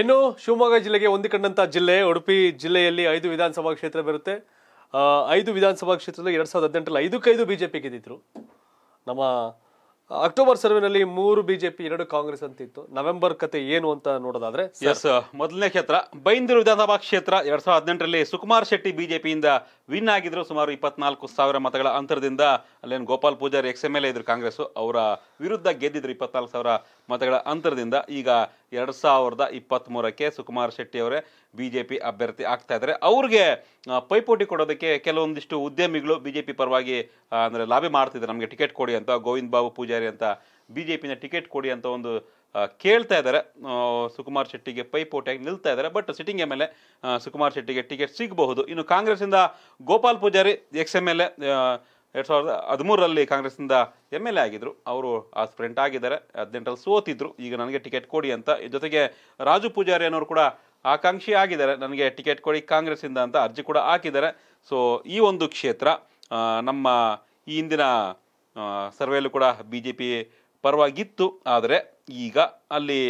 ಇನ್ನು ಶಿವಮೊಗ್ಗ ಜಿಲ್ಲೆಗೆ ಹೊಂದಿಕೊಂಡಂಥ ಜಿಲ್ಲೆ ಉಡುಪಿ ಜಿಲ್ಲೆಯಲ್ಲಿ ಐದು ವಿಧಾನಸಭಾ ಕ್ಷೇತ್ರ ಬರುತ್ತೆ ಐದು ವಿಧಾನಸಭಾ ಕ್ಷೇತ್ರದಲ್ಲಿ ಎರಡ್ ಸಾವಿರದ ಹದಿನೆಂಟರಲ್ಲಿ ಐದಕ್ಕೈದು ಬಿ ಜೆ ಗೆದ್ದಿದ್ರು ನಮ್ಮ ಅಕ್ಟೋಬರ್ ಸರ್ವೆನಲ್ಲಿ ಮೂರು ಬಿಜೆಪಿ ಎರಡು ಕಾಂಗ್ರೆಸ್ ಅಂತ ಇತ್ತು ನವೆಂಬರ್ ಕತೆ ಏನು ಅಂತ ನೋಡೋದಾದ್ರೆ ಎಸ್ ಮೊದಲನೇ ಕ್ಷೇತ್ರ ಬೈಂದೂರು ವಿಧಾನಸಭಾ ಕ್ಷೇತ್ರ ಎರಡ್ ಸಾವಿರದ ಹದಿನೆಂಟರಲ್ಲಿ ಸುಕುಮಾರ್ ಶೆಟ್ಟಿ ಬಿಜೆಪಿಯಿಂದ ವಿನ್ ಆಗಿದ್ರು ಸುಮಾರು ಇಪ್ಪತ್ನಾಲ್ಕು ಸಾವಿರ ಮತಗಳ ಅಂತರದಿಂದ ಅಲ್ಲೇನು Gopal Poojary ex M L A Congress ಅವರ ವಿರುದ್ಧ ಗೆದ್ದಿದ್ರು ಇಪ್ಪತ್ನಾಲ್ಕು ಸಾವಿರ ಮತಗಳ ಅಂತರದಿಂದ ಈಗ ಎರಡು ಸಾವಿರದ ಇಪ್ಪತ್ತ್ಮೂರಕ್ಕೆ ಸುಕುಮಾರ್ ಶೆಟ್ಟಿ ಅವರೇ ಬಿ ಜೆ ಪಿ ಅಭ್ಯರ್ಥಿ ಆಗ್ತಾ ಇದ್ದಾರೆ ಅವ್ರಿಗೆ ಪೈಪೋಟಿ ಕೊಡೋದಕ್ಕೆ ಕೆಲವೊಂದಿಷ್ಟು ಉದ್ಯಮಿಗಳು ಬಿ ಜೆ ಪಿ ಪರವಾಗಿ ಅಂದರೆ ಲಾಬಿ ಮಾಡ್ತಿದ್ದಾರೆ ನಮಗೆ ಟಿಕೆಟ್ ಕೊಡಿ ಅಂತ ಗೋವಿಂದ ಬಾಬು ಪೂಜಾರಿ ಅಂತ ಬಿ ಜೆ ಪಿನ ಟಿಕೆಟ್ ಕೊಡಿ ಅಂತ ಒಂದು ಕೇಳ್ತಾ ಇದ್ದಾರೆ ಸುಕುಮಾರ್ ಶೆಟ್ಟಿಗೆ ಪೈಪೋಟಿಯಾಗಿ ನಿಲ್ತಾ ಇದ್ದಾರೆ but sitting M L A Sukumar ಶೆಟ್ಟಿಗೆ ಟಿಕೆಟ್ ಸಿಗಬಹುದು ಇನ್ನು ಕಾಂಗ್ರೆಸ್ಸಿಂದ Gopal Poojary ex M L A ಎರಡು ಸಾವಿರದ ಹದಿಮೂರರಲ್ಲಿ ಕಾಂಗ್ರೆಸ್ನಿಂದ ಎಮ್ ಎಲ್ ಎ ಆಗಿದ್ದರು ಅವರು ಸ್ಪ್ರಿಂಟ್ ಆಗಿದ್ದಾರೆ ಹದಿನೆಂಟರಲ್ಲಿ ಸೋತಿದ್ರು ಈಗ ನನಗೆ ಟಿಕೆಟ್ ಕೊಡಿ ಅಂತ ಜೊತೆಗೆ ರಾಜು ಪೂಜಾರಿ ಅನ್ನೋರು ಕೂಡ ಆಕಾಂಕ್ಷಿ ಆಗಿದ್ದಾರೆ ನನಗೆ ಟಿಕೆಟ್ ಕೊಡಿ ಕಾಂಗ್ರೆಸ್ಸಿಂದ ಅಂತ ಅರ್ಜಿ ಕೂಡ ಹಾಕಿದ್ದಾರೆ ಸೊ ಈ ಒಂದು ಕ್ಷೇತ್ರ ನಮ್ಮ ಈ ಹಿಂದಿನ ಸರ್ವೆಯಲ್ಲೂ ಕೂಡ ಬಿ ಜೆ ಪಿ ಪರವಾಗಿತ್ತು ಆದರೆ ಈಗ ಅಲ್ಲಿ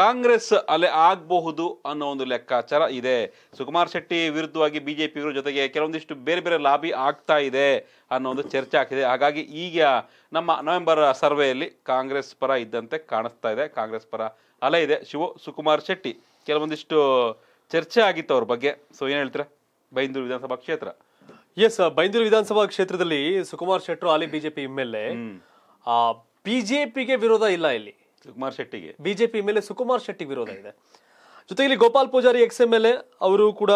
ಕಾಂಗ್ರೆಸ್ ಅಲೆ ಆಗಬಹುದು ಅನ್ನೋ ಒಂದು ಲೆಕ್ಕಾಚಾರ ಇದೆ ಸುಕುಮಾರ್ ಶೆಟ್ಟಿ ವಿರುದ್ಧವಾಗಿ ಪಿಗಳ ಜೊತೆಗೆ ಕೆಲವೊಂದಿಷ್ಟು ಬೇರೆ ಬೇರೆ ಲಾಬಿ ಆಗ್ತಾ ಇದೆ ಅನ್ನೋ ಒಂದು ಚರ್ಚೆ ಆಗ್ತಿದೆ ಹಾಗಾಗಿ ಈಗ ನಮ್ಮ ನವೆಂಬರ್ ಸರ್ವೆಯಲ್ಲಿ ಕಾಂಗ್ರೆಸ್ ಪರ ಇದ್ದಂತೆ ಕಾಣಿಸ್ತಾ ಇದೆ ಕಾಂಗ್ರೆಸ್ ಪರ ಅಲೆ ಇದೆ ಶಿವ ಸುಕುಮಾರ್ ಶೆಟ್ಟಿ ಕೆಲವೊಂದಿಷ್ಟು ಚರ್ಚೆ ಆಗಿತ್ತು ಅವ್ರ ಬಗ್ಗೆ ಸೊ ಏನು ಹೇಳ್ತೀರಾ ಬೈಂದೂರು ವಿಧಾನಸಭಾ ಕ್ಷೇತ್ರ ಎಸ್ ಬೈಂದೂರು ವಿಧಾನಸಭಾ ಕ್ಷೇತ್ರದಲ್ಲಿ ಸುಕುಮಾರ್ ಶೆಟ್ಟರು ಆಲಿ ಬಿಜೆಪಿ ಎಮ್ ಎಲ್ ಎ ಬಿಜೆಪಿಗೆ ವಿರೋಧ ಇಲ್ಲ ಇಲ್ಲಿ ಸುಕುಮಾರ್ ಶೆಟ್ಟಿಗೆ ಬಿಜೆಪಿ ಮೇಲೆ ಸುಕುಮಾರ್ ಶೆಟ್ಟಿ ವಿರೋಧ ಇದೆ ಜೊತೆಗೆ ಇಲ್ಲಿ Gopal Poojary ex M L A ಅವರು ಕೂಡ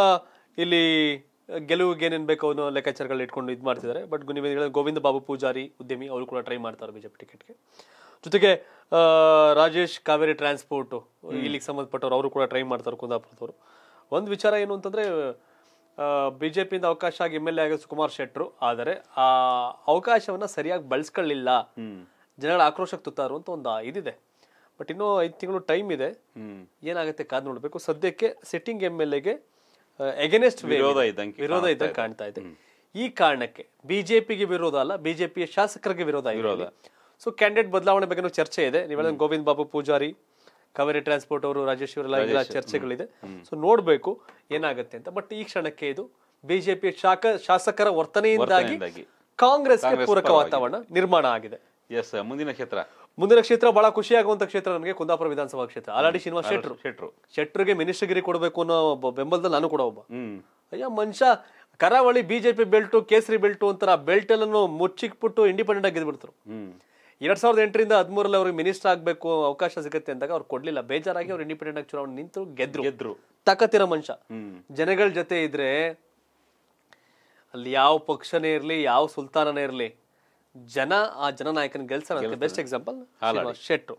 ಇಲ್ಲಿ ಗೆಲುವಿಗೆ ಏನೇನು ಬೇಕು ಅವನು ಲೆಕ್ಕಾಚಾರಗಳು ಇಟ್ಕೊಂಡು ಇದು ಮಾಡ್ತಿದ್ದಾರೆ ಬಟ್ ಗುನಿವೇದಿಗಳ ಗೋವಿಂದ ಬಾಬು ಪೂಜಾರಿ ಉದ್ಯಮಿ ಅವರು ಕೂಡ ಟ್ರೈ ಮಾಡ್ತಾರೆ ಬಿಜೆಪಿ ಟಿಕೆಟ್ಗೆ ಜೊತೆಗೆ ರಾಜೇಶ್ ಕಾವೇರಿ ಟ್ರಾನ್ಸ್ಪೋರ್ಟ್ ಇಲ್ಲಿಗೆ ಸಂಬಂಧಪಟ್ಟವ್ರು ಅವರು ಕೂಡ ಟ್ರೈ ಮಾಡ್ತಾರೆ ಕುಂದಾಪುರದವರು ಒಂದು ವಿಚಾರ ಏನು ಅಂತಂದರೆ ಬಿಜೆಪಿಯಿಂದ ಅವಕಾಶ ಆಗಿ ಎಮ್ ಎಲ್ ಎ ಆಗ ಸುಕುಮಾರ್ ಶೆಟ್ಟರು ಆದರೆ ಆ ಅವಕಾಶವನ್ನ ಸರಿಯಾಗಿ ಬಳಸ್ಕೊಳ್ಳಿಲ್ಲ ಜನಗಳ ಆಕ್ರೋಶಕ್ಕೆ ತುತ್ತಾರು ಅಂತ ಒಂದು ಇದಿದೆ ಬಟ್ ಇನ್ನೂ ಐದು ತಿಂಗಳು ಟೈಮ್ ಇದೆ ಏನಾಗುತ್ತೆ ಕಾದ್ ನೋಡಬೇಕು ಸದ್ಯಕ್ಕೆ ಸಿಟ್ಟಿಂಗ್ ಎಮ್ ಎಲ್ ಎಗೆ ಎಗೇನೆಸ್ಟ್ ವಿರೋಧ ಇದ್ದಂಗೆ ವಿರೋಧ ಇದ್ದಂಗೆ ಕಾಣ್ತಾ ಇದೆ ಈ ಕಾರಣಕ್ಕೆ ಬಿಜೆಪಿಗೆ ವಿರೋಧ ಅಲ್ಲ ಬಿಜೆಪಿಯ ಶಾಸಕರಿಗೆ ವಿರೋಧ ವಿರೋಧ ಸೊ ಕ್ಯಾಂಡಿಡೇಟ್ ಬದಲಾವಣೆ ಬಗ್ಗೆ ಚರ್ಚೆ ಇದೆ ನೀವೆಲ್ಲ ಗೋವಿಂದ ಬಾಬು ಪೂಜಾರಿ ಕಾವೇರಿ ಟ್ರಾನ್ಸ್ಪೋರ್ಟ್ ಅವರು ರಾಜೇಶ್ ಎಲ್ಲ ಚರ್ಚೆಗಳಿದೆ ಸೊ ನೋಡಬೇಕು ಏನಾಗುತ್ತೆ ಅಂತ ಬಟ್ ಈ ಕ್ಷಣಕ್ಕೆ ಇದು ಬಿಜೆಪಿ ಶಾಖ ಶಾಸಕರ ವರ್ತನೆಯಿಂದಾಗಿ ಕಾಂಗ್ರೆಸ್ಗೆ ಪೂರಕ ವಾತಾವರಣ ನಿರ್ಮಾಣ ಆಗಿದೆ ಎಸ್ ಮುಂದಿನ ಕ್ಷೇತ್ರ ಮುಂದಿನ ಕ್ಷೇತ್ರ ಬಹಳ ಖುಷಿಯಾಗುವಂತ ಕ್ಷೇತ್ರ ನನಗೆ ಕುಂದಾಪುರ ವಿಧಾನಸಭಾ ಕ್ಷೇತ್ರ ಆಲ್ರೆಡಿ ಶ್ರೀನಿವಾಸ್ ಶೆಟ್ರು ಶೆಟ್ರು ಶೆಟ್ರಿಗೆ ಮಿನಿಸ್ಟರ್ಗಿರಿ ಕೊಡಬೇಕು ಅನ್ನೋ ಬೆಂಬಲದಲ್ಲಿ ನಾನು ಕೂಡ ಒಬ್ಬ ಅಯ್ಯ ಮನುಷ್ಯ ಕರಾವಳಿ ಬಿಜೆಪಿ ಬೆಲ್ಟು ಕೇಸರಿ ಬೆಲ್ಟು ಅಂತರ ಬೆಲ್ಟ್ ಎಲ್ಲನೂ ಮುಚ್ಚಿಕ್ಬಿಟ್ಟು ಇಂಡಿಪೆಂಡೆಂಟ್ ಆಗಿ ಗೆದ್ಬಿಡ್ತರು ಎರಡ್ ಸಾವಿರದ ಎಂಟರಿಂದ ಹದಿಮೂರಲ್ಲಿ ಅವ್ರಿಗೆ ಮಿನಿಸ್ಟರ್ ಆಗಬೇಕು ಅವಕಾಶ ಸಿಗುತ್ತೆ ಅಂದಾಗ ಅವ್ರು ಕೊಡ್ಲಿಲ್ಲ ಬೇಜಾರಾಗಿ ಅವ್ರು ಇಂಡಿಪೆಂಡೆಂಟ್ ಆಗಿ ಚುನಾವಣೆ ನಿಂತು ಗೆದ್ರು ಗೆದ್ರು ತಕತಿರ ಮನುಷ್ಯ ಜನಗಳ ಜೊತೆ ಇದ್ರೆ ಅಲ್ಲಿ ಯಾವ ಪಕ್ಷನೇ ಇರಲಿ ಯಾವ ಸುಲ್ತಾನನೇ ಇರಲಿ ಜನ ಆ ಜನನಾಯಕನ ಗೆಲ್ಸ ಬೆಸ್ಟ್ ಎಕ್ಸಾಂಪಲ್ ಶೆಟ್ರು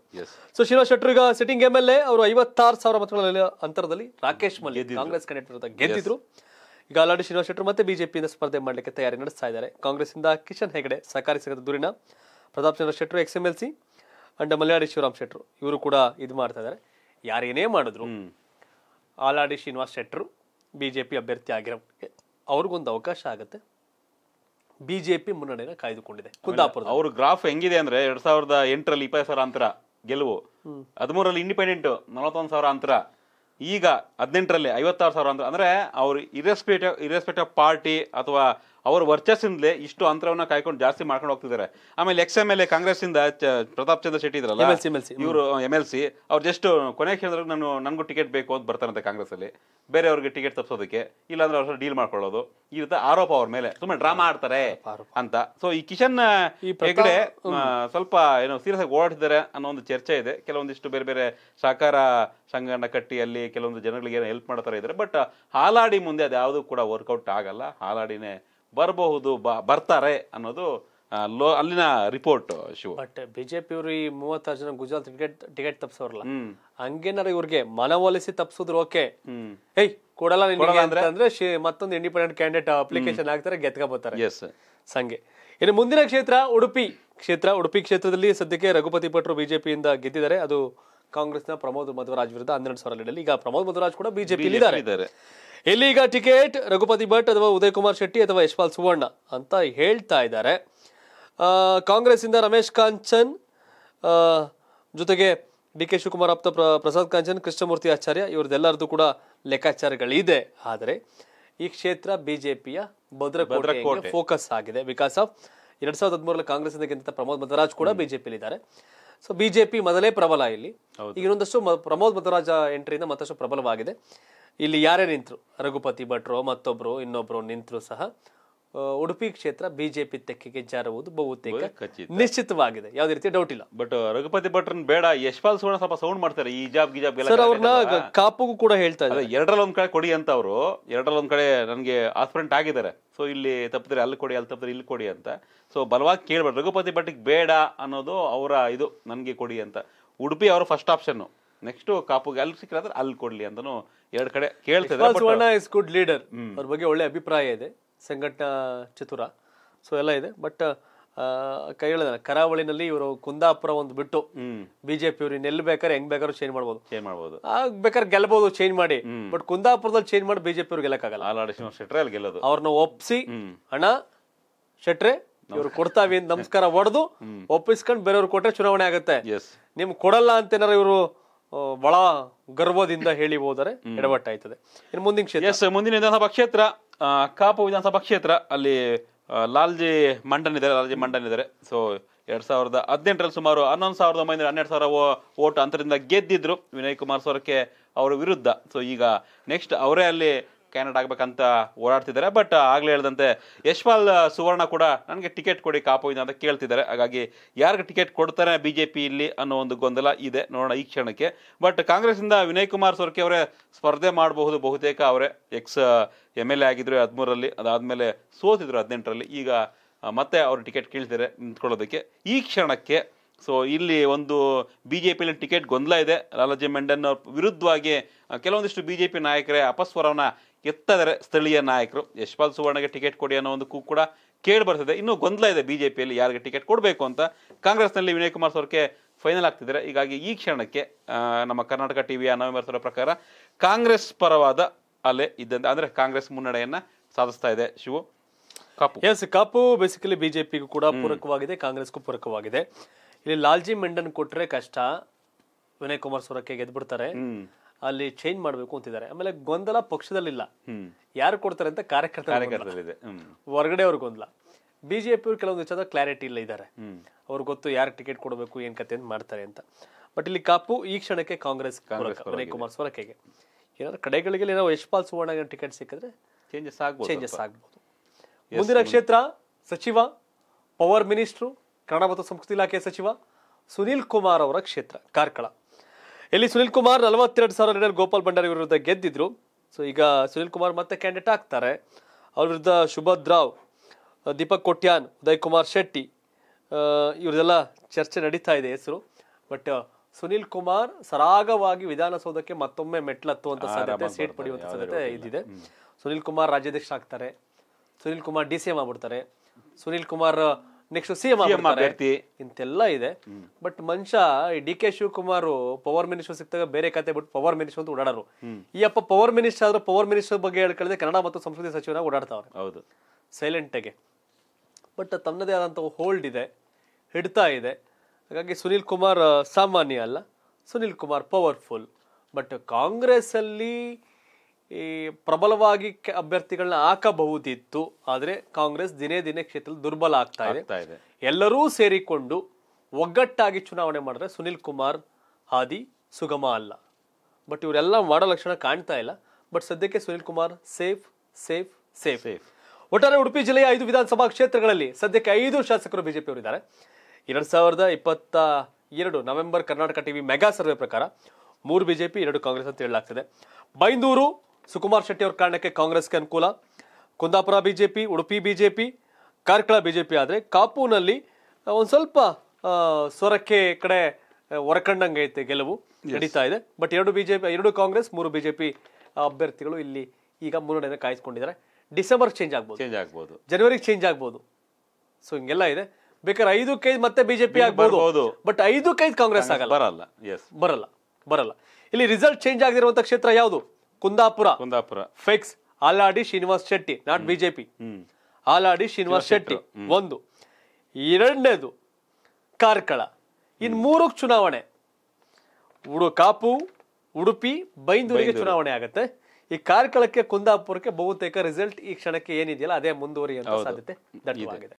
ಸೊ ಶ್ರೀನಿವಾಸ ಶೆಟ್ರು ಈಗ ಸಿಟಿಂಗ್ ಎಂ ಎಲ್ ಎ ಅವರು ಐವತ್ತಾರು ಸಾವಿರ ಮತಗಳ ಅಂತರದಲ್ಲಿ ರಾಕೇಶ್ ಮಲ್ಲಿ ಕಾಂಗ್ರೆಸ್ ವಿರುದ್ಧ ಗೆದ್ದಿದ್ರು ಈಗ ಆಲ್ರೆಡಿ ಶ್ರೀನಿವಾಸ ಶೆಟ್ಟರು ಮತ್ತೆ ಬಿಜೆಪಿಯಿಂದ ಸ್ಪರ್ಧೆ ಮಾಡಲಿಕ್ಕೆ ತಯಾರಿ ನಡೆಸ್ತಾ ಇದ್ದಾರೆ ಕಾಂಗ್ರೆಸ್ ಇಂದ ಕಿಶನ್ ಹೆಗಡೆ ಸಹಕಾರಿ ಸಂಘದ ದೂರಿನ ಪ್ರತಾಪ್ ಚಂದ್ರ ಶೆಟ್ಟರು ex M L C and Malyadi Shivaram ಶೆಟ್ರು ಇವರು ಕೂಡ ಇದು ಮಾಡ್ತಾ ಇದ್ದಾರೆ ಯಾರೇನೇ ಮಾಡಿದ್ರು ಆಲಾಡಿ ಶ್ರೀನಿವಾಸ್ ಶೆಟ್ರು ಬಿಜೆಪಿ ಅಭ್ಯರ್ಥಿ ಆಗಿರೋ ಅವ್ರಿಗೊಂದು ಅವಕಾಶ ಆಗುತ್ತೆ ಬಿಜೆಪಿ ಮುನ್ನಡೆಯನ್ನು ಕಾಯ್ದುಕೊಂಡಿದೆ ಕುಂದಾಪುರ ಅವ್ರ ಗ್ರಾಫ್ ಹೆಂಗಿದೆ ಅಂದ್ರೆ ಎರಡ್ ಸಾವಿರದ ಎಂಟರಲ್ಲಿ ಇಪ್ಪತ್ತು ಸಾವಿರ ಅಂತರ ಗೆಲುವು ಹದಿಮೂರಲ್ಲಿ ಇಂಡಿಪೆಂಡೆಂಟ್ ನಲವತ್ತೊಂದು ಸಾವಿರ ಅಂತರ ಈಗ ಹದಿನೆಂಟರಲ್ಲಿ ಐವತ್ತಾರು ಸಾವಿರ ಅಂತರ ಅಂದ್ರೆ ಅವ್ರು ಇರೆಸ್ಪೆಕ್ಟ್ ಇರೆಸ್ಪೆಕ್ಟ್ ಆಫ್ ಪಾರ್ಟಿ ಅಥವಾ ಅವ್ರ ವರ್ಚಸ್ಸಿಂದಲೇ ಇಷ್ಟು ಅಂತರವನ್ನ ಕಾಯ್ಕೊಂಡು ಜಾಸ್ತಿ ಮಾಡ್ಕೊಂಡು ಹೋಗ್ತಿದ್ದಾರೆ ಆಮೇಲೆ ex M L A Congress ಇಂದ ಪ್ರತಾಪ್ ಚಂದ್ರ ಶೆಟ್ಟಿ ಇದ್ರಲ್ಲ ಇವರು ಎಮ್ ಎಲ್ ಸಿ ಅವ್ರು ಜಸ್ಟ್ ಕೊನೆ ಕೇಳಿದ್ರೆ ನಾನು ನನಗೂ ಟಿಕೆಟ್ ಬೇಕು ಅಂತ ಬರ್ತಾನಂತೆ ಕಾಂಗ್ರೆಸ್ ಅಲ್ಲಿ ಬೇರೆಯವ್ರಿಗೆ ಟಿಕೆಟ್ ತಪ್ಪಿಸೋದಕ್ಕೆ ಇಲ್ಲಾಂದ್ರೆ ಅವ್ರ ಡೀಲ್ ಮಾಡ್ಕೊಳ್ಳೋದು ಈ ರೀತಿ ಆರೋಪ ಅವ್ರ ಮೇಲೆ ತುಂಬಾ ಡ್ರಾಮಾ ಆಡ್ತಾರೆ ಅಂತ ಸೊ ಈ ಕಿಶನ್ ಹೆಗ್ಡೆ ಸ್ವಲ್ಪ ಏನೋ ಸೀರಿಯಸ್ ಆಗಿ ಓಡಾಡ್ತಿದ್ದಾರೆ ಅನ್ನೋ ಒಂದು ಚರ್ಚೆ ಇದೆ ಕೆಲವೊಂದಿಷ್ಟು ಬೇರೆ ಬೇರೆ ಸಹಕಾರ ಸಂಘನ ಕಟ್ಟಿ ಅಲ್ಲಿ ಕೆಲವೊಂದು ಜನಗಳಿಗೆ ಏನೋ ಹೆಲ್ಪ್ ಮಾಡ್ತಾರೆ ಇದ್ದಾರೆ ಬಟ್ ಹಾಲಾಡಿ ಮುಂದೆ ಅದು ಯಾವುದು ಕೂಡ ವರ್ಕೌಟ್ ಆಗಲ್ಲ ಹಾಲಾಡಿನೇ ಬರಬಹುದು ಬರ್ತಾರೆ ಅನ್ನೋದು ಅಲ್ಲಿನ ರಿಪೋರ್ಟ್ ಶಿವ ಬಟ್ ಬಿಜೆಪಿ ಅವರು ಈ ಮೂವತ್ತಾರು ಜನ ಗುಜರಾತ್ ಟಿಕೆಟ್ ಟಿಕೆಟ್ ತಪ್ಸೋರ್ಲ ಹಂಗೇನಾರ ಇವ್ರಿಗೆ ಮನವೊಲಿಸಿ ತಪ್ಸಿದ್ರು ಓಕೆ ಏಯ್ ಕೊಡಲ್ಲ ಅಂದ್ರೆ ಮತ್ತೊಂದು ಇಂಡಿಪೆಂಡೆಂಟ್ ಕ್ಯಾಂಡಿಡೇಟ್ ಅಪ್ಲಿಕೇಶನ್ ಹಾಕ್ತಾರೆ ಗೆತ್ಕೊಬೋತಾರೆ ಎಸ್ ಸಂಗೆ ಇನ್ನು ಮುಂದಿನ ಕ್ಷೇತ್ರ ಉಡುಪಿ ಕ್ಷೇತ್ರ ಉಡುಪಿ ಕ್ಷೇತ್ರದಲ್ಲಿ ಸದ್ಯಕ್ಕೆ ರಘುಪತಿ ಭಟ್ರು ಬಿಜೆಪಿಯಿಂದ ಗೆದ್ದಿದ್ದಾರೆ ಅದು ಕಾಂಗ್ರೆಸ್ನ ಪ್ರಮೋದ್ ಮಧುರಾಜ್ ವಿರುದ್ಧ ಹನ್ನೆರಡು ಸಾವಿರ ಲೀಡಲ್ಲಿ ಈಗ ಪ್ರಮೋದ್ ಮಧುರಾಜ್ ಕೂಡ ಬಿಜೆಪಿ ಇದ್ದಾರೆ ಈಗ ಟಿಕೆಟ್ ರಘುಪತಿ ಭಟ್ ಅಥವಾ ಉದಯ್ ಕುಮಾರ್ ಶೆಟ್ಟಿ ಅಥವಾ ಯಶ್ಪಾಲ್ ಸುವರ್ಣ ಅಂತ ಹೇಳ್ತಾ ಇದ್ದಾರೆ ಕಾಂಗ್ರೆಸ್ಸಿಂದ ರಮೇಶ್ ಕಾಂಚನ್ ಜೊತೆಗೆ ಡಿ ಕೆ ಶಿವಕುಮಾರ್ ಆಪ್ತ ಪ್ರಸಾದ್ ಕಾಂಚನ್ ಕೃಷ್ಣಮೂರ್ತಿ ಆಚಾರ್ಯ ಇವ್ರದ್ದೆಲ್ಲರದ್ದು ಕೂಡ ಲೆಕ್ಕಾಚಾರಗಳಿದೆ ಆದರೆ ಈ ಕ್ಷೇತ್ರ ಬಿಜೆಪಿಯ ಭದ್ರಕೋಟೆ ಫೋಕಸ್ ಆಗಿದೆ ಬಿಕಾಸ್ ಆಫ್ ಎರಡ್ ಸಾವಿರದ ಹದಿಮೂರಲ್ಲಿ ಕಾಂಗ್ರೆಸ್ ಪ್ರಮೋದ್ ಮದರಾಜ್ ಕೂಡ ಬಿಜೆಪಿಲಿ ಇದ್ದಾರೆ ಸೊ ಬಿಜೆಪಿ ಮೊದಲೇ ಪ್ರಬಲ ಇಲ್ಲಿ ಈಗ ಇನ್ನೊಂದಷ್ಟು ಪ್ರಮೋದ್ ಮತರಾಜ ಎಂಟ್ರಿಯಿಂದ ಮತ್ತಷ್ಟು ಪ್ರಬಲವಾಗಿದೆ ಇಲ್ಲಿ ಯಾರೇ ನಿಂತರು ರಘುಪತಿ ಭಟ್ರು ಮತ್ತೊಬ್ರು ಇನ್ನೊಬ್ರು ನಿಂತರು ಸಹ ಉಡುಪಿ ಕ್ಷೇತ್ರ ಬಿಜೆಪಿ ತೆಕ್ಕೆಗೆ ಜಾರುವುದು ಬಹುತೇಕ ನಿಶ್ಚಿತವಾಗಿದೆ ಯಾವ್ದು ರೀತಿ ಡೌಟ್ ಇಲ್ಲ ಬಟ್ ರಘುಪತಿ ಭಟ್ರನ್ ಬೇಡ ಯಶಪಾಲ್ ಸುವರ್ಣ ಸ್ವಲ್ಪ ಸೌಂಡ್ ಮಾಡ್ತಾರೆ ಈ ಜಾಬ್ ಗಿಜಾಬ್ ಎಲ್ಲ ಅವ್ರನ್ನ ಕಾಪುಗೂ ಕೂಡ ಹೇಳ್ತಾ ಇದ್ದಾರೆ ಎರಡರಲ್ಲಿ ಒಂದ್ ಕಡೆ ಕೊಡಿ ಅಂತ ಅವರು ಎರಡರಲ್ಲಿ ಒಂದ್ ಕಡೆ ನನಗೆ ಆಸ್ಪರೆಂಟ್ ಆಗಿದ್ದಾರೆ ಸೊ ಇಲ್ಲಿ ತಪ್ಪಿದ್ರೆ ಅಲ್ಲಿ ಕೊಡಿ ಅಲ್ಲಿ ತಪ್ಪಿದ್ರೆ ಇಲ್ಲಿ ಕೊಡಿ ಅಂತ ಸೊ ಬಲವಾಗಿ ಕೇಳ್ಬಾರ್ದು ರಘುಪತಿ ಭಟ್ ಬೇಡ ಅನ್ನೋದು ಅವರ ಇದು ನನಗೆ ಕೊಡಿ ಅಂತ ಉಡುಪಿ ಅವರ ಫಸ್ಟ್ ಆಪ್ಷನ್ ನೆಕ್ಸ್ಟ್ ಕಾಪುಗೆ ಅಲ್ಲಿ ಅಲ್ಲಿ ಕೊಡ್ಲಿ ಅಂತಾನು ಎರಡು ಕಡೆ ಕೇಳ್ತಿದ್ದಾರೆ ಗುಡ್ ಲೀಡರ್ ಅವ್ರ ಬಗ್ಗೆ ಒಳ್ಳೆ ಅಭಿಪ್ರಾಯ ಇದೆ ಸಂಘಟನಾ ಚತುರ ಸೊ ಎಲ್ಲ ಇದೆ ಬಟ್ ಕೈ ಕರಾವಳಿನಲ್ಲಿ ಇವರು ಕುಂದಾಪುರ ಒಂದು ಬಿಟ್ಟು ಬಿಜೆಪಿ ಅವ್ರಿಗೆ ಎಲ್ಲಿ ಬೇಕಾದ್ರೆ ಹೆಂಗ್ ಬೇಕಾದ್ರೂ ಚೇಂಜ್ ಮಾಡ್ಬೋದು ಚೇಂಜ್ ಮಾಡ್ಬೋದು ಬೇಕಾದ್ರೆ ಗೆಲ್ಬಹುದು ಚೇಂಜ್ ಮಾಡಿ ಬಟ್ ಕುಂದಾಪುರದಲ್ಲಿ ಚೇಂಜ್ ಮಾಡಿ ಬಿಜೆಪಿ ಅವ್ರು ಗೆಲ್ಲಕ್ಕಾಗಲ್ಲ ಶೆಟ್ರೆ ಅಲ್ಲಿ ಗೆಲ್ಲೋದು ಅವ್ರನ್ನ ಒಪ್ಸಿ ಹಣ ಶೆಟ್ರೆ ಇವ್ರು ಕೊಡ್ತಾವಿ ನಮಸ್ಕಾರ ಹೊಡೆದು ಒಪ್ಪಿಸ್ಕೊಂಡು ಬೇರೆಯವ್ರು ಕೊಟ್ರೆ ಚುನಾವಣೆ ಆಗುತ್ತೆ ನಿಮ್ಗೆ ಕೊಡಲ್ಲ ಅಂತ ಏನಾರ ಇವರು ಬಹಳ ಗರ್ವದಿಂದ ಹೇಳಿ ಹೋದರೆ ಎಡವಟ್ಟಾಯ್ತದೆ ಇನ್ನು ಮುಂದಿನ ಕ್ಷೇತ್ರ ಎಸ್ ಮುಂದಿನ ವಿಧಾನಸಭಾ ಕ್ಷೇತ್ರ ಕಾಪು ವಿಧಾನಸಭಾ ಕ್ಷೇತ್ರ ಅಲ್ಲಿ ಲಾಲ್ಜಿ ಮಂಡನ್ ಇದ್ದಾರೆ ಲಾಲ್ಜಿ ಮಂಡನ್ ಇದ್ದಾರೆ ಸೊ ಎರಡ್ ಸಾವಿರದ ಹದಿನೆಂಟರಲ್ಲಿ ಸುಮಾರು ಹನ್ನೊಂದು ಸಾವಿರದ ಒಂಬೈನೂರ ಹನ್ನೆರಡು ಸಾವಿರ ಓಟ್ ಅಂತರದಿಂದ ಗೆದ್ದಿದ್ರು ವಿನಯ್ ಕುಮಾರ್ ಸ್ವರಕ್ಕೆ ಅವರ ವಿರುದ್ಧ ಸೊ ಈಗ ನೆಕ್ಸ್ಟ್ ಅವರೇ ಅಲ್ಲಿ ಕ್ಯಾಂಡಿಡೇಟ್ ಆಗಬೇಕಂತ ಓಡಾಡ್ತಿದ್ದಾರೆ ಬಟ್ ಆಗಲೇ ಹೇಳಿದಂತೆ ಯಶ್ಪಾಲ್ ಸುವರ್ಣ ಕೂಡ ನನಗೆ ಟಿಕೆಟ್ ಕೊಡಿ ಇದೆ ಅಂತ ಕೇಳ್ತಿದ್ದಾರೆ ಹಾಗಾಗಿ ಯಾರಿಗೆ ಟಿಕೆಟ್ ಕೊಡ್ತಾರೆ ಬಿ ಜೆ ಪಿ ಇಲ್ಲಿ ಅನ್ನೋ ಒಂದು ಗೊಂದಲ ಇದೆ ನೋಡೋಣ ಈ ಕ್ಷಣಕ್ಕೆ ಬಟ್ ಕಾಂಗ್ರೆಸ್ಸಿಂದ ವಿನಯ್ ಕುಮಾರ್ ಸೊರ್ಕೆ ಅವರೇ ಸ್ಪರ್ಧೆ ಮಾಡಬಹುದು ಬಹುತೇಕ ಅವರೇ ಎಕ್ಸ್ ಎಮ್ ಎಲ್ ಎ ಆಗಿದ್ರು ಹದಿಮೂರರಲ್ಲಿ ಅದಾದಮೇಲೆ ಸೋತಿದ್ರು ಹದಿನೆಂಟರಲ್ಲಿ ಈಗ ಮತ್ತೆ ಅವರು ಟಿಕೆಟ್ ಕೇಳ್ತಾರೆ ನಿಂತ್ಕೊಳ್ಳೋದಕ್ಕೆ ಈ ಕ್ಷಣಕ್ಕೆ ಸೊ ಇಲ್ಲಿ ಒಂದು ಬಿ ಜೆ ಪಿಯಲ್ಲಿ ಟಿಕೆಟ್ ಗೊಂದಲ ಇದೆ ಲಾಲಾಜಿ ಮೆಂಡನ್ ವಿರುದ್ಧವಾಗಿ ಕೆಲವೊಂದಿಷ್ಟು ಬಿ ಜೆ ಪಿ ನಾಯಕರೇ ಅಪಸ್ವರವನ್ನು ಎತ್ತದರೆ ಸ್ಥಳೀಯ ನಾಯಕರು ಯಶ್ಪಾಲ್ ಸುವರ್ಣಗೆ ಟಿಕೆಟ್ ಕೊಡಿ ಅನ್ನೋ ಒಂದು ಕೂ ಕೂಡ ಕೇಳಿ ಬರ್ತಿದೆ ಇನ್ನೂ ಗೊಂದಲ ಇದೆ ಬಿಜೆಪಿಯಲ್ಲಿ ಯಾರಿಗೆ ಟಿಕೆಟ್ ಕೊಡಬೇಕು ಅಂತ ಕಾಂಗ್ರೆಸ್ನಲ್ಲಿ ವಿನಯ್ ಕುಮಾರ್ ಸೋರ್ಕೆ ಫೈನಲ್ ಆಗ್ತಿದ್ದಾರೆ ಹೀಗಾಗಿ ಈ ಕ್ಷಣಕ್ಕೆ ನಮ್ಮ ಕರ್ನಾಟಕ ಟಿವಿಯ ನವೆಂಬರ್ ಸರ ಪ್ರಕಾರ ಕಾಂಗ್ರೆಸ್ ಪರವಾದ ಅಲೆ ಇದ್ದಂತೆ ಅಂದರೆ ಕಾಂಗ್ರೆಸ್ ಮುನ್ನಡೆಯನ್ನು ಸಾಧಿಸ್ತಾ ಇದೆ ಶಿವು ಕಾಪು ಎಸ್ ಕಾಪು ಬೇಸಿಕಲಿ ಬಿಜೆಪಿಗೂ ಕೂಡ ಪೂರಕವಾಗಿದೆ ಕಾಂಗ್ರೆಸ್ಗೂ ಪೂರಕವಾಗಿದೆ ಇಲ್ಲಿ ಲಾಲ್ಜಿ ಮೆಂಡನ್ ಕೊಟ್ರೆ ಕಷ್ಟ ವಿನಯ್ ಕುಮಾರ್ ಸ್ವರಕ್ಕೆ ಗೆದ್ಬಿಡ್ತಾರೆ ಅಲ್ಲಿ ಚೇಂಜ್ ಮಾಡಬೇಕು ಅಂತಿದ್ದಾರೆ ಆಮೇಲೆ ಗೊಂದಲ ಪಕ್ಷದಲ್ಲಿ ಇಲ್ಲ ಯಾರು ಕೊಡ್ತಾರೆ ಅಂತ ಕಾರ್ಯಕರ್ತ ಹೊರಗಡೆ ಅವ್ರ ಗೊಂದಲ ಬಿಜೆಪಿ ಕೆಲವೊಂದು ವಿಚಾರ ಕ್ಲಾರಿಟಿ ಇಲ್ಲ ಇದ್ದಾರೆ ಅವ್ರಿಗೆ ಗೊತ್ತು ಯಾರು ಟಿಕೆಟ್ ಕೊಡಬೇಕು ಏನ್ ಕತೆ ಅಂತ ಮಾಡ್ತಾರೆ ಅಂತ ಬಟ್ ಇಲ್ಲಿ ಕಾಪು ಈ ಕ್ಷಣಕ್ಕೆ ಕಾಂಗ್ರೆಸ್ ವಿನಯ್ ಕುಮಾರ್ ಸ್ವರಕೆಗೆ ಏನಾದ್ರು ಕಡೆಗಳಿಗೆ ಏನಾದ್ರು ಯಶ್ಪಾಲ್ ಸುವರ್ಣ ಟಿಕೆಟ್ ಸಿಕ್ಕಿದ್ರೆ ಚೇಂಜಸ್ ಆಗ್ಬೋದು ಚೇಂಜಸ್ ಆಗ್ಬೋದು ಮುಂದಿನ ಕ್ಷೇತ್ರ ಸಚಿವ ಪವರ್ ಮಿನಿಸ್ಟ್ರು ಕನ್ನಡ ಮತ್ತು ಸಂಸ್ಕೃತಿ ಇಲಾಖೆ ಸಚಿವ ಸುನೀಲ್ ಕುಮಾರ್ ಅವರ ಕ್ಷೇತ್ರ ಕಾರ್ಕಳ ಇಲ್ಲಿ ಸುನಿಲ್ ಕುಮಾರ್ ನಲವತ್ತೆರಡು ಸಾವಿರ ಲೀಡರ್ ಗೋಪಾಲ್ ಭಂಡಾರಿ ವಿರುದ್ಧ ಗೆದ್ದಿದ್ರು ಸೊ ಈಗ ಸುನಿಲ್ ಕುಮಾರ್ ಮತ್ತೆ ಕ್ಯಾಂಡಿಡೇಟ್ ಆಗ್ತಾರೆ ಅವ್ರ ವಿರುದ್ಧ ಶುಭದ್ ರಾವ್ ದೀಪಕ್ ಕೊಟ್ಯಾನ್ ಉದಯ್ ಕುಮಾರ್ ಶೆಟ್ಟಿ ಇವ್ರದೆಲ್ಲ ಚರ್ಚೆ ನಡೀತಾ ಇದೆ ಹೆಸರು ಬಟ್ ಸುನಿಲ್ ಕುಮಾರ್ ಸರಾಗವಾಗಿ ವಿಧಾನಸೌಧಕ್ಕೆ ಮತ್ತೊಮ್ಮೆ ಮೆಟ್ಲತ್ತುವಂತ ಸಾಧ್ಯತೆ ಸೀಟ್ ಪಡೆಯುವಂತ ಸಾಧ್ಯತೆ ಇದಿದೆ ಸುನಿಲ್ ಕುಮಾರ್ ರಾಜ್ಯಾಧ್ಯಕ್ಷ ಆಗ್ತಾರೆ Sunil Kumar D C M ಆಗ್ಬಿಡ್ತಾರೆ ಸುನಿಲ್ ಕುಮಾರ್ ನೆಕ್ಸ್ಟ್ ಸಿಎಂ ಅಭ್ಯರ್ಥಿ ಇಂತೆಲ್ಲ ಇದೆ ಬಟ್ ಮನುಷ್ಯ ಈ D K Shivakumar power minister ಸಿಕ್ತಾಗ ಬೇರೆ ಕತೆ ಬಿಟ್ಟು ಪವರ್ ಮಿನಿಸ್ಟರ್ ಅಂತ ಓಡಾಡರು ಈ ಅಪ್ಪ ಪವರ್ ಮಿನಿಸ್ಟರ್ ಆದ್ರೂ ಪವರ್ ಮಿನಿಸ್ಟರ್ ಬಗ್ಗೆ ಹೇಳ್ಕೊಳ್ಳದೆ ಕನ್ನಡ ಮತ್ತು ಸಂಸ್ಕೃತಿ ಸಚಿವನ ಓಡಾಡ್ತಾವ್ರೆ ಹೌದು ಸೈಲೆಂಟ್ ಆಗಿ ಬಟ್ ತನ್ನದೇ ಆದಂತಹ ಹೋಲ್ಡ್ ಇದೆ ಹಿಡ್ತಾ ಇದೆ ಹಾಗಾಗಿ ಸುನೀಲ್ ಕುಮಾರ್ ಸಾಮಾನ್ಯ ಅಲ್ಲ ಸುನೀಲ್ ಕುಮಾರ್ ಪವರ್ಫುಲ್ ಬಟ್ ಕಾಂಗ್ರೆಸ್ ಅಲ್ಲಿ ಈ ಪ್ರಬಲವಾಗಿ ಅಭ್ಯರ್ಥಿಗಳನ್ನ ಹಾಕಬಹುದಿತ್ತು ಆದರೆ ಕಾಂಗ್ರೆಸ್ ದಿನೇ ದಿನೇ ಕ್ಷೇತ್ರದಲ್ಲಿ ದುರ್ಬಲ ಆಗ್ತಾ ಇದೆ ಎಲ್ಲರೂ ಸೇರಿಕೊಂಡು ಒಗ್ಗಟ್ಟಾಗಿ ಚುನಾವಣೆ ಮಾಡಿದ್ರೆ ಸುನಿಲ್ ಕುಮಾರ್ ಹಾದಿ ಸುಗಮ ಅಲ್ಲ ಬಟ್ ಇವರೆಲ್ಲ ಮಾಡೋ ಲಕ್ಷಣ ಕಾಣ್ತಾ ಇಲ್ಲ ಬಟ್ ಸದ್ಯಕ್ಕೆ Sunil Kumar safe safe safe safe ಒಟ್ಟಾರೆ ಉಡುಪಿ ಜಿಲ್ಲೆಯ ಐದು ವಿಧಾನಸಭಾ ಕ್ಷೇತ್ರಗಳಲ್ಲಿ ಸದ್ಯಕ್ಕೆ ಐದು ಶಾಸಕರು ಬಿಜೆಪಿ ಅವರಿದ್ದಾರೆ ಎರಡು ಸಾವಿರದ ಇಪ್ಪತ್ತ ಎರಡು November Karnataka TV mega survey ಪ್ರಕಾರ ಮೂರು ಬಿಜೆಪಿ ಎರಡು ಕಾಂಗ್ರೆಸ್ ಅಂತ ಹೇಳಲಾಗ್ತದೆ ಬೈಂದೂರು ಸುಕುಮಾರ್ ಶೆಟ್ಟಿ ಅವ್ರ ಕಾರಣಕ್ಕೆ ಕಾಂಗ್ರೆಸ್ಗೆ ಅನುಕೂಲ Kundapura BJP Udupi BJP Karkala BJP ಆದರೆ ಕಾಪುನಲ್ಲಿ ಒಂದು ಸ್ವಲ್ಪ ಸ್ವರಕ್ಕೆ ಕಡೆ ಹೊರಕಂಡಂಗೆ ಐತೆ ಗೆಲುವು ನಡೀತಾ ಇದೆ ಬಟ್ ಎರಡು ಬಿಜೆಪಿ ಎರಡು ಕಾಂಗ್ರೆಸ್ ಮೂರು ಬಿಜೆಪಿ ಅಭ್ಯರ್ಥಿಗಳು ಇಲ್ಲಿ ಈಗ ಮುನ್ನಡೆಯನ್ನು ಕಾಯ್ದುಕೊಂಡಿದ್ದಾರೆ ಡಿಸೆಂಬರ್ ಚೇಂಜ್ ಆಗ್ಬೋದು ಚೇಂಜ್ ಆಗ್ಬೋದು ಜನವರಿಗೆ ಚೇಂಜ್ ಆಗ್ಬೋದು ಸೊ ಹಿಂಗೆಲ್ಲ ಇದೆ ಬೇಕಾದ್ರೆ ಐದು ಕೈದು ಮತ್ತೆ ಬಿಜೆಪಿ ಆಗ್ಬಹುದು ಬಟ್ ಐದು ಕೈದು ಕಾಂಗ್ರೆಸ್ ಆಗಲ್ಲ ಬರಲ್ಲ ಬರಲ್ಲ ಬರಲ್ಲ ಇಲ್ಲಿ ರಿಸಲ್ಟ್ ಚೇಂಜ್ ಆಗಿರುವಂತ ಕ್ಷೇತ್ರ ಯಾವುದು Kundapura Kundapura fix Aladi Srinivas Shetty not BJP Aladi Srinivas Shetty ಒಂದು ಎರಡನೇದು ಕಾರ್ಕಳ ಇನ್ ಮೂರಕ್ಕೆ ಚುನಾವಣೆ ಉಡು ಕಾಪು ಉಡುಪಿ ಬೈಂದೂರಿಗೆ ಚುನಾವಣೆ ಆಗುತ್ತೆ ಈ ಕಾರ್ಕಳಕ್ಕೆ ಕುಂದಾಪುರಕ್ಕೆ ಬಹುತೇಕ ರಿಸಲ್ಟ್ ಈ ಕ್ಷಣಕ್ಕೆ ಏನಿದೆಯಲ್ಲ ಅದೇ ಮುಂದುವರಿಯುವಂತ ಸಾಧ್ಯತೆ ದಟ್ಟವಾಗಿದೆ